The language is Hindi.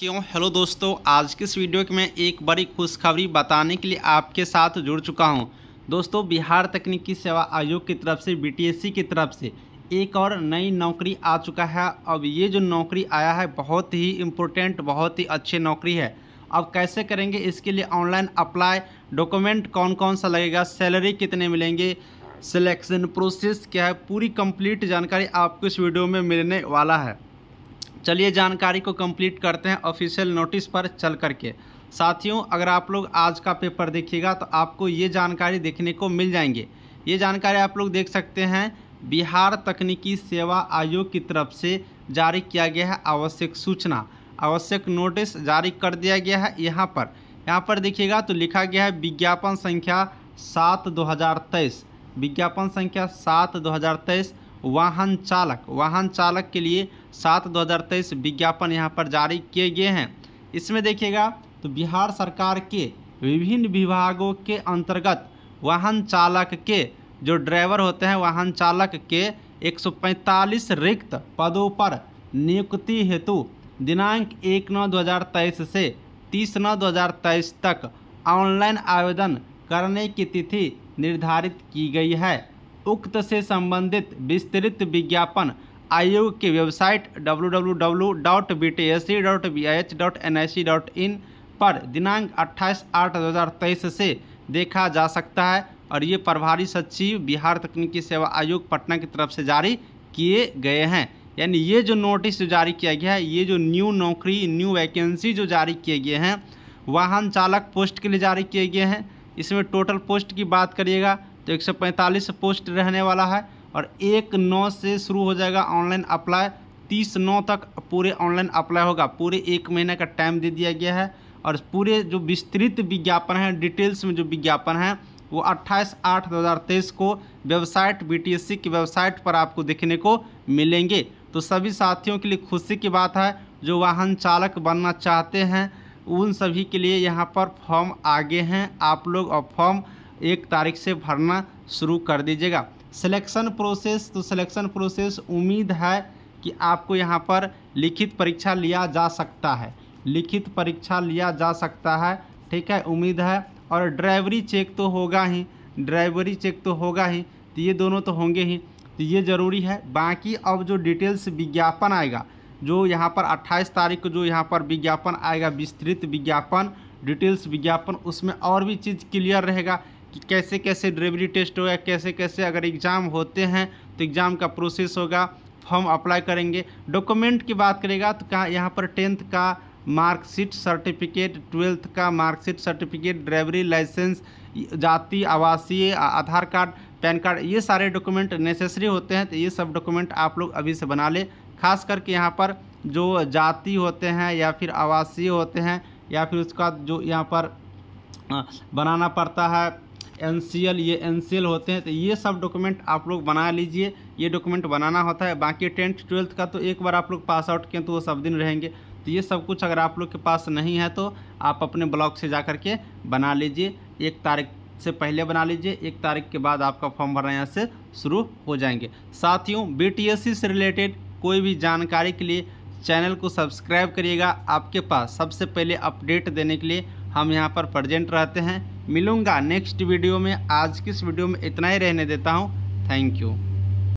क्यों हेलो दोस्तों आज के इस वीडियो में एक बड़ी खुशखबरी बताने के लिए आपके साथ जुड़ चुका हूं दोस्तों बिहार तकनीकी सेवा आयोग की तरफ से बीटीएससी की तरफ से एक और नई नौकरी आ चुका है अब ये जो नौकरी आया है बहुत ही इम्पोर्टेंट बहुत ही अच्छी नौकरी है अब कैसे करेंगे इसके लिए ऑनलाइन अप्लाई डॉक्यूमेंट कौन कौन सा लगेगा सैलरी कितने मिलेंगे सिलेक्शन प्रोसेस क्या है पूरी कंप्लीट जानकारी आपको इस वीडियो में मिलने वाला है चलिए जानकारी को कंप्लीट करते हैं ऑफिशियल नोटिस पर चल करके साथियों अगर आप लोग आज का पेपर देखिएगा तो आपको ये जानकारी देखने को मिल जाएंगे ये जानकारी आप लोग देख सकते हैं बिहार तकनीकी सेवा आयोग की तरफ से जारी किया गया है आवश्यक सूचना आवश्यक नोटिस जारी कर दिया गया है यहाँ पर यहाँ पर देखिएगा तो लिखा गया है विज्ञापन संख्या सात दो हज़ार तेईस विज्ञापन संख्या सात दो हज़ार तेईस वाहन चालक वाहन चालक के लिए सात दो हज़ार तेईस विज्ञापन यहाँ पर जारी किए गए हैं इसमें देखिएगा तो बिहार सरकार के विभिन्न विभागों के अंतर्गत वाहन चालक के जो ड्राइवर होते हैं वाहन चालक के 145 रिक्त पदों पर नियुक्ति हेतु दिनांक एक नौ दो हज़ार तेईस से तीस नौ दो हज़ार तेईस तक ऑनलाइन आवेदन करने की तिथि निर्धारित की गई है उक्त से संबंधित विस्तृत विज्ञापन आयोग की वेबसाइट डब्ल्यू पर दिनांक 28 आठ 2023 से देखा जा सकता है और ये प्रभारी सचिव बिहार तकनीकी सेवा आयोग पटना की तरफ से जारी किए गए हैं यानी ये जो नोटिस जो जारी किया गया है ये जो न्यू नौकरी न्यू वैकेंसी जो जारी किए गए हैं वाहन चालक पोस्ट के लिए जारी किए गए हैं इसमें टोटल पोस्ट की बात करिएगा तो एक पोस्ट रहने वाला है और एक नौ से शुरू हो जाएगा ऑनलाइन अप्लाई तीस नौ तक पूरे ऑनलाइन अप्लाई होगा पूरे एक महीने का टाइम दे दिया गया है और पूरे जो विस्तृत विज्ञापन है डिटेल्स में जो विज्ञापन है वो 28 आठ 2023 को वेबसाइट सी की वेबसाइट पर आपको देखने को मिलेंगे तो सभी साथियों के लिए खुशी की बात है जो वाहन चालक बनना चाहते हैं उन सभी के लिए यहाँ पर फॉर्म आगे हैं आप लोग और फॉर्म एक तारीख से भरना शुरू कर दीजिएगा सिलेक्शन प्रोसेस तो सिलेक्शन प्रोसेस उम्मीद है कि आपको यहाँ पर लिखित परीक्षा लिया जा सकता है लिखित परीक्षा लिया जा सकता है ठीक है उम्मीद है और ड्राइवरी चेक तो होगा ही ड्राइवरी चेक तो होगा ही तो ये दोनों तो होंगे ही तो ये ज़रूरी है बाकी अब जो डिटेल्स विज्ञापन आएगा जो यहाँ पर 28 तारीख को जो यहाँ पर विज्ञापन आएगा विस्तृत विज्ञापन डिटेल्स विज्ञापन उसमें और भी चीज़ क्लियर रहेगा कि कैसे कैसे ड्रेवरी टेस्ट होगा कैसे कैसे अगर एग्ज़ाम होते हैं तो एग्ज़ाम का प्रोसेस होगा फॉर्म अप्लाई करेंगे डॉक्यूमेंट की बात करेगा तो कहाँ यहाँ पर टेंथ का मार्कशीट सर्टिफिकेट ट्वेल्थ का मार्कशीट सर्टिफिकेट ड्राइवरी लाइसेंस जाति आवासीय आधार कार्ड पैन कार्ड ये सारे डॉक्यूमेंट नेसेसरी होते हैं तो ये सब डॉक्यूमेंट आप लोग अभी से बना लें खास करके यहाँ पर जो जाति होते हैं या फिर आवासीय होते हैं या फिर उसका जो यहाँ पर बनाना पड़ता है एन ये एन होते हैं तो ये सब डॉक्यूमेंट आप लोग बना लीजिए ये डॉक्यूमेंट बनाना होता है बाकी टेंथ ट्वेल्थ का तो एक बार आप लोग पास आउट किए तो वो सब दिन रहेंगे तो ये सब कुछ अगर आप लोग के पास नहीं है तो आप अपने ब्लॉक से जा के बना लीजिए एक तारीख से पहले बना लीजिए एक तारीख के बाद आपका फॉर्म भरना यहाँ से शुरू हो जाएंगे साथियों बी से रिलेटेड कोई भी जानकारी के लिए चैनल को सब्सक्राइब करिएगा आपके पास सबसे पहले अपडेट देने के लिए हम यहाँ पर प्रजेंट रहते हैं मिलूँगा नेक्स्ट वीडियो में आज किस वीडियो में इतना ही रहने देता हूँ थैंक यू